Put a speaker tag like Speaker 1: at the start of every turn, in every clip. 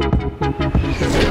Speaker 1: Thank you.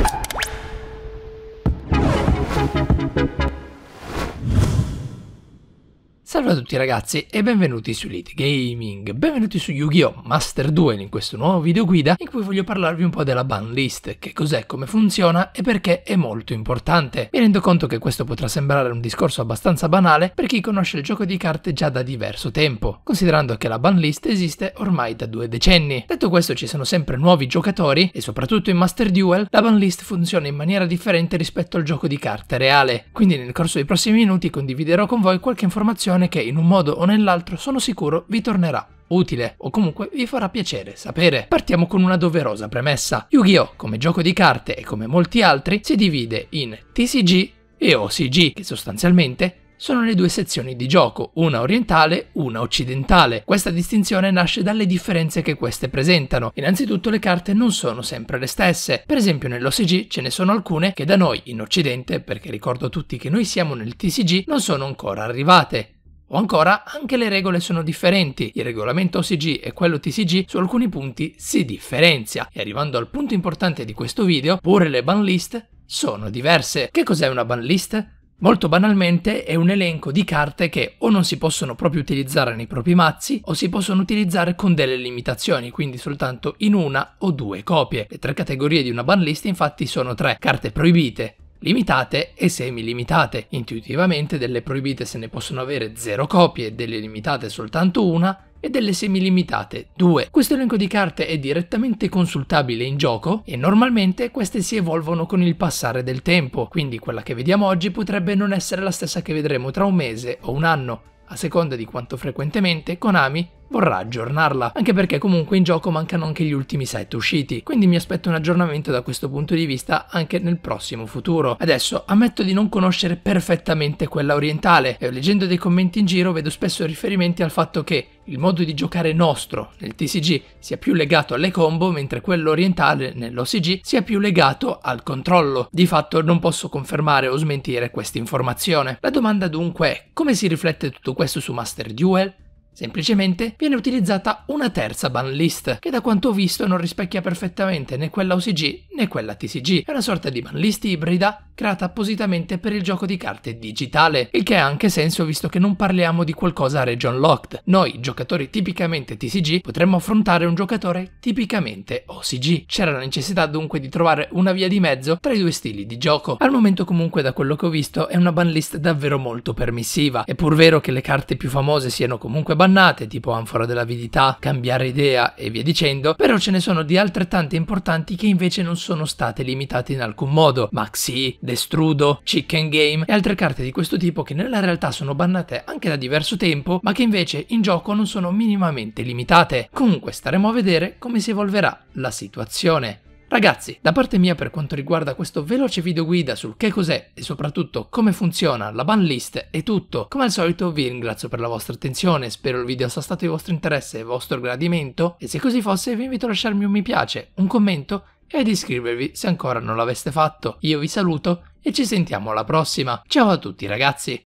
Speaker 1: Salve a tutti ragazzi e benvenuti su Elite Gaming, benvenuti su Yu-Gi-Oh! Master Duel in questo nuovo video guida in cui voglio parlarvi un po' della ban list, che cos'è, come funziona e perché è molto importante. Mi rendo conto che questo potrà sembrare un discorso abbastanza banale per chi conosce il gioco di carte già da diverso tempo, considerando che la ban list esiste ormai da due decenni. Detto questo ci sono sempre nuovi giocatori e soprattutto in Master Duel la ban list funziona in maniera differente rispetto al gioco di carte reale, quindi nel corso dei prossimi minuti condividerò con voi qualche informazione informazione che in un modo o nell'altro sono sicuro vi tornerà utile o comunque vi farà piacere sapere. Partiamo con una doverosa premessa. Yu-Gi-Oh! come gioco di carte e come molti altri si divide in TCG e OCG, che sostanzialmente sono le due sezioni di gioco, una orientale, una occidentale. Questa distinzione nasce dalle differenze che queste presentano. Innanzitutto le carte non sono sempre le stesse. Per esempio nell'OCG ce ne sono alcune che da noi in occidente, perché ricordo a tutti che noi siamo nel TCG, non sono ancora arrivate. O ancora, anche le regole sono differenti. Il regolamento OCG e quello TCG su alcuni punti si differenzia. E arrivando al punto importante di questo video, pure le ban list sono diverse. Che cos'è una ban list? Molto banalmente è un elenco di carte che o non si possono proprio utilizzare nei propri mazzi o si possono utilizzare con delle limitazioni, quindi soltanto in una o due copie. Le tre categorie di una ban list infatti sono tre, carte proibite, limitate e semi-limitate. Intuitivamente delle proibite se ne possono avere 0 copie, delle limitate soltanto una e delle semi-limitate 2. Questo elenco di carte è direttamente consultabile in gioco e normalmente queste si evolvono con il passare del tempo, quindi quella che vediamo oggi potrebbe non essere la stessa che vedremo tra un mese o un anno, a seconda di quanto frequentemente Konami vorrà aggiornarla, anche perché comunque in gioco mancano anche gli ultimi set usciti, quindi mi aspetto un aggiornamento da questo punto di vista anche nel prossimo futuro. Adesso ammetto di non conoscere perfettamente quella orientale e leggendo dei commenti in giro vedo spesso riferimenti al fatto che il modo di giocare nostro nel TCG sia più legato alle combo, mentre quello orientale nell'OCG sia più legato al controllo. Di fatto non posso confermare o smentire questa informazione. La domanda dunque è come si riflette tutto questo su Master Duel? Semplicemente viene utilizzata una terza ban list, che da quanto ho visto non rispecchia perfettamente né quella OCG né quella TCG. È una sorta di ban list ibrida creata appositamente per il gioco di carte digitale, il che ha anche senso visto che non parliamo di qualcosa region locked. Noi, giocatori tipicamente TCG, potremmo affrontare un giocatore tipicamente OCG. C'era la necessità dunque di trovare una via di mezzo tra i due stili di gioco. Al momento comunque da quello che ho visto è una ban list davvero molto permissiva. È pur vero che le carte più famose siano comunque ban bannate, tipo Anfora dell'Avidità, Cambiare Idea e via dicendo, però ce ne sono di altrettante importanti che invece non sono state limitate in alcun modo. Maxi, Destrudo, Chicken Game e altre carte di questo tipo che nella realtà sono bannate anche da diverso tempo, ma che invece in gioco non sono minimamente limitate. Comunque staremo a vedere come si evolverà la situazione. Ragazzi, da parte mia per quanto riguarda questo veloce video guida sul che cos'è e soprattutto come funziona la ban list è tutto. Come al solito vi ringrazio per la vostra attenzione, spero il video sia stato di vostro interesse e vostro gradimento e se così fosse vi invito a lasciarmi un mi piace, un commento e ad iscrivervi se ancora non l'aveste fatto. Io vi saluto e ci sentiamo alla prossima. Ciao a tutti ragazzi!